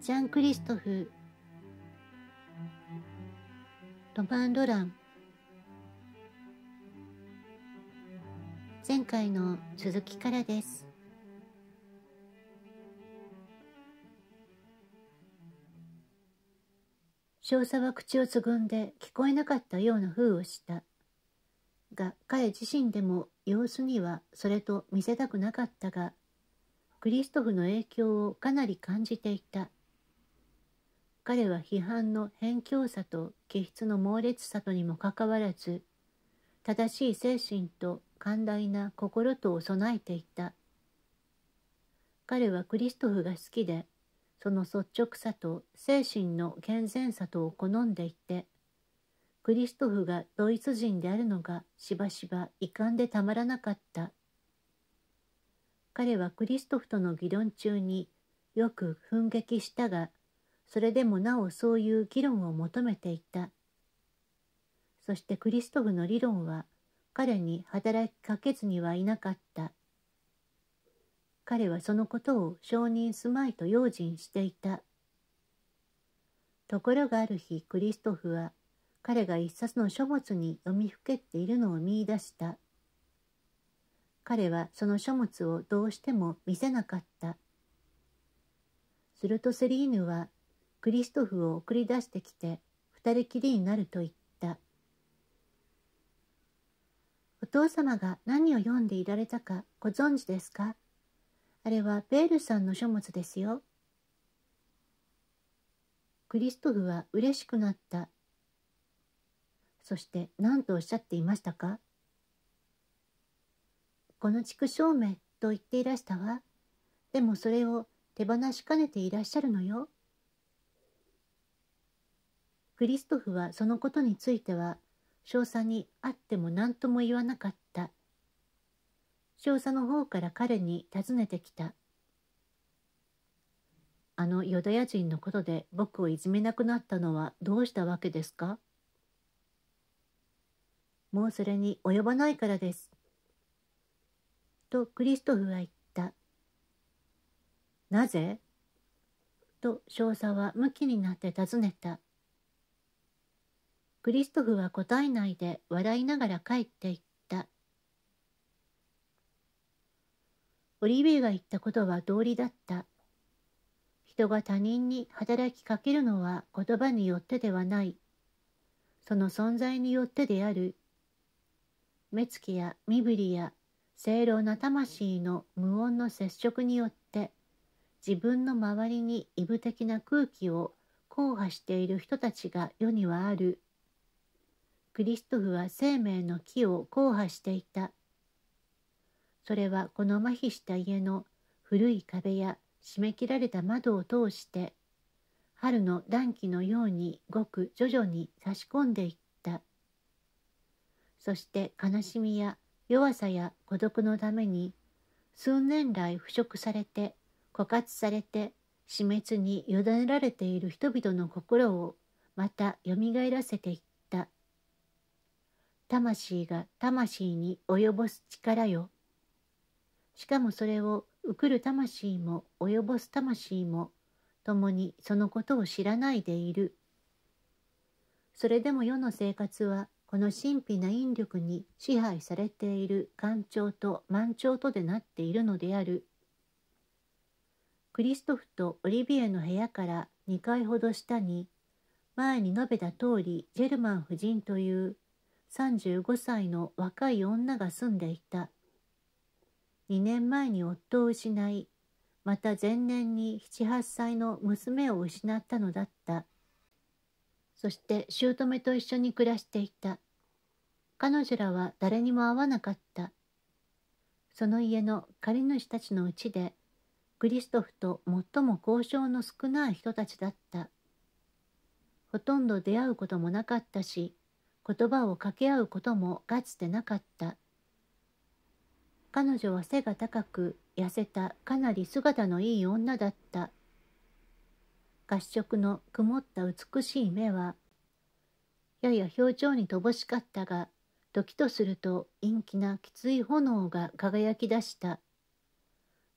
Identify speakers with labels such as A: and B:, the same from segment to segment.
A: ジャン・クリストフロマン・ロラン前回の続きからです少佐は口をつぐんで聞こえなかったような風をしたが彼自身でも様子にはそれと見せたくなかったがクリストフの影響をかなり感じていた彼は批判の偏境さと気質の猛烈さとにもかかわらず正しい精神と寛大な心とを備えていた彼はクリストフが好きでその率直さと精神の健全さとを好んでいてクリストフがドイツ人であるのがしばしば遺憾でたまらなかった彼はクリストフとの議論中によく憤激したがそれでもなおそういう議論を求めていたそしてクリストフの理論は彼に働きかけずにはいなかった彼はそのことを承認すまいと用心していたところがある日クリストフは彼が一冊の書物に読みふけっているのを見いだした彼はその書物をどうしても見せなかったするとセリーヌはクリストフを送り出してきて二人きりになると言ったお父様が何を読んでいられたかご存知ですかあれはベールさんの書物ですよクリストフは嬉しくなったそして何とおっしゃっていましたかこの畜生名と言っていらしたわでもそれを手放しかねていらっしゃるのよクリストフはそのことについては少佐に会っても何とも言わなかった少佐の方から彼に尋ねてきたあのユダヤ人のことで僕をいじめなくなったのはどうしたわけですかもうそれに及ばないからです。とクリストフは言った。なぜと少佐は向きになって尋ねた。クリストフは答えないで笑いながら帰っていった。オリビエが言ったことは道理だった。人が他人に働きかけるのは言葉によってではない。その存在によってである。目つきや身振りや正老な魂の無音の接触によって自分の周りに異物的な空気を硬化している人たちが世にはあるクリストフは生命の木を硬破していた。それはこの麻痺した家の古い壁や締め切られた窓を通して春の暖気のようにごく徐々に差し込んでいったそして悲しみや弱さや孤独のために数年来腐食されて枯渇されて死滅に委ねられている人々の心をまたよみがえらせていっ魂が魂に及ぼす力よ。しかもそれを受くる魂も及ぼす魂も共にそのことを知らないでいる。それでも世の生活はこの神秘な引力に支配されている干潮と満潮とでなっているのである。クリストフとオリビエの部屋から2階ほど下に前に述べた通りジェルマン夫人という35歳の若い女が住んでいた2年前に夫を失いまた前年に78歳の娘を失ったのだったそして姑と一緒に暮らしていた彼女らは誰にも会わなかったその家の借主たちのうちでクリストフと最も交渉の少ない人たちだったほとんど出会うこともなかったし言葉を掛け合うこともかつてなかった彼女は背が高く痩せたかなり姿のいい女だった褐色の曇った美しい目はやや表情に乏しかったが時とすると陰気なきつい炎が輝き出した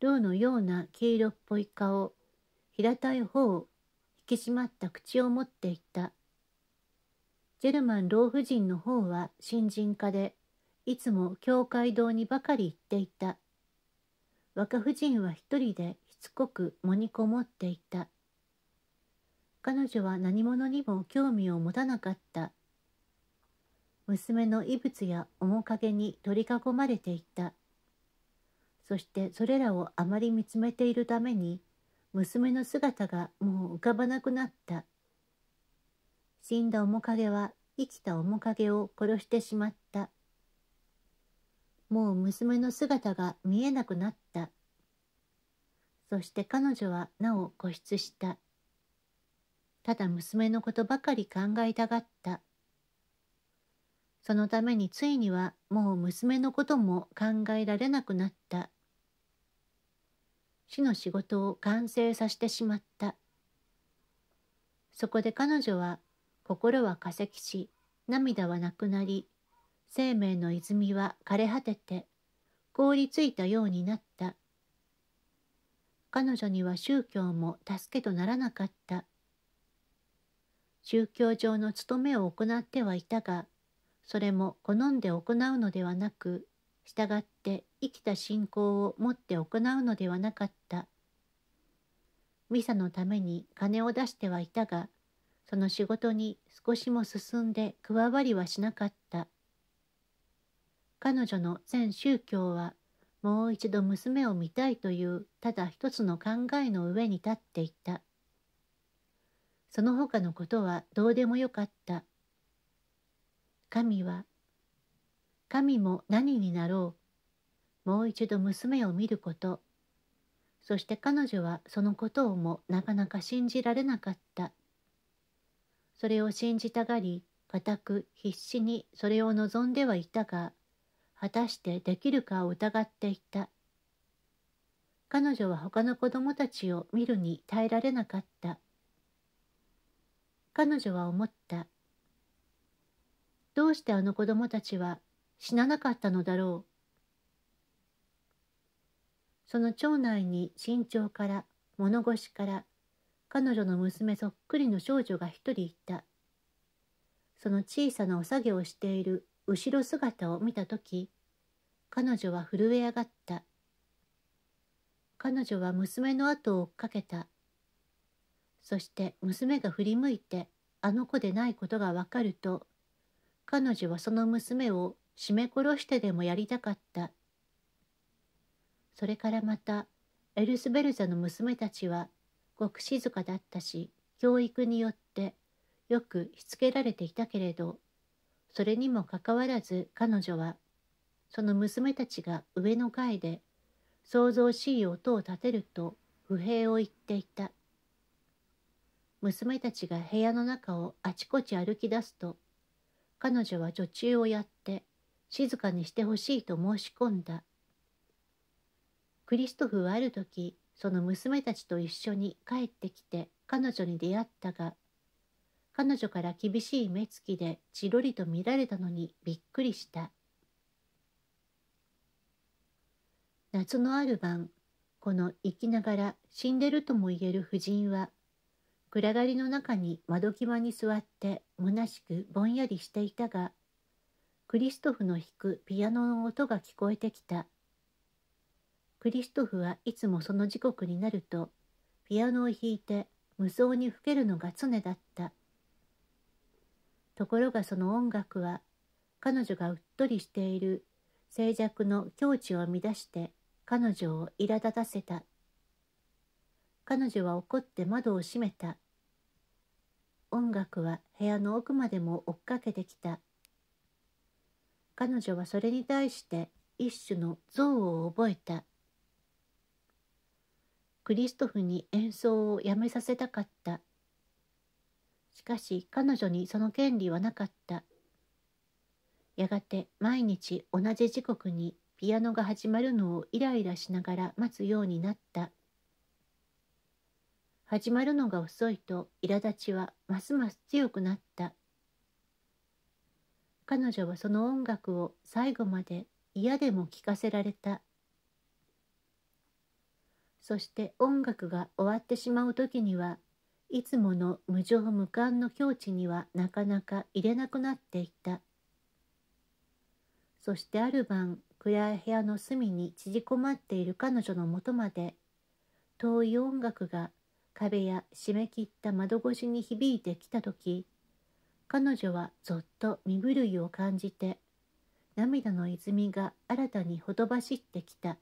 A: 銅のような黄色っぽい顔平たい方引き締まった口を持っていたジェルマン老婦人の方は新人家でいつも教会堂にばかり行っていた若婦人は一人でしつこくもにこもっていた彼女は何者にも興味を持たなかった娘の異物や面影に取り囲まれていたそしてそれらをあまり見つめているために娘の姿がもう浮かばなくなった死んだ面影は生きた面影を殺してしまった。もう娘の姿が見えなくなった。そして彼女はなお固執した。ただ娘のことばかり考えたがった。そのためについにはもう娘のことも考えられなくなった。死の仕事を完成させてしまった。そこで彼女は心は化石し、涙はなくなり、生命の泉は枯れ果てて、凍りついたようになった。彼女には宗教も助けとならなかった。宗教上の務めを行ってはいたが、それも好んで行うのではなく、従って生きた信仰を持って行うのではなかった。ミサのために金を出してはいたが、その仕事に少しも進んで加わりはしなかった。彼女の全宗教はもう一度娘を見たいというただ一つの考えの上に立っていた。その他のことはどうでもよかった。神は、神も何になろう。もう一度娘を見ること。そして彼女はそのことをもなかなか信じられなかった。それを信じたがり固く必死にそれを望んではいたが果たしてできるかを疑っていた彼女は他の子供たちを見るに耐えられなかった彼女は思ったどうしてあの子供たちは死ななかったのだろうその町内に身長から物腰から彼女の娘そっくりの少女が一人いた。その小さなお作業をしている後ろ姿を見た時彼女は震え上がった彼女は娘の後を追っかけたそして娘が振り向いてあの子でないことがわかると彼女はその娘を絞め殺してでもやりたかったそれからまたエルスベルザの娘たちはごく静かだったし教育によってよくしつけられていたけれどそれにもかかわらず彼女はその娘たちが上の階で騒々しい音を立てると不平を言っていた娘たちが部屋の中をあちこち歩き出すと彼女は女中をやって静かにしてほしいと申し込んだクリストフはある時その娘たちと一緒に帰ってきて彼女に出会ったが彼女から厳しい目つきでちろりと見られたのにびっくりした夏のある晩この生きながら死んでるとも言える夫人は暗がりの中に窓際に座って虚しくぼんやりしていたがクリストフの弾くピアノの音が聞こえてきたクリストフはいつもその時刻になるとピアノを弾いて無双にふけるのが常だったところがその音楽は彼女がうっとりしている静寂の境地を乱して彼女を苛立たせた彼女は怒って窓を閉めた音楽は部屋の奥までも追っかけてきた彼女はそれに対して一種の憎悪を覚えたクリストフに演奏をやめさせたかった。しかし彼女にその権利はなかった。やがて毎日同じ時刻にピアノが始まるのをイライラしながら待つようになった。始まるのが遅いと苛立ちはますます強くなった。彼女はその音楽を最後まで嫌でも聴かせられた。そして音楽が終わってしまう時にはいつもの無情無感の境地にはなかなか入れなくなっていたそしてある晩暗い部屋の隅に縮こまっている彼女のもとまで遠い音楽が壁や締め切った窓越しに響いてきた時彼女はぞっと身震いを感じて涙の泉が新たにほとばしってきた。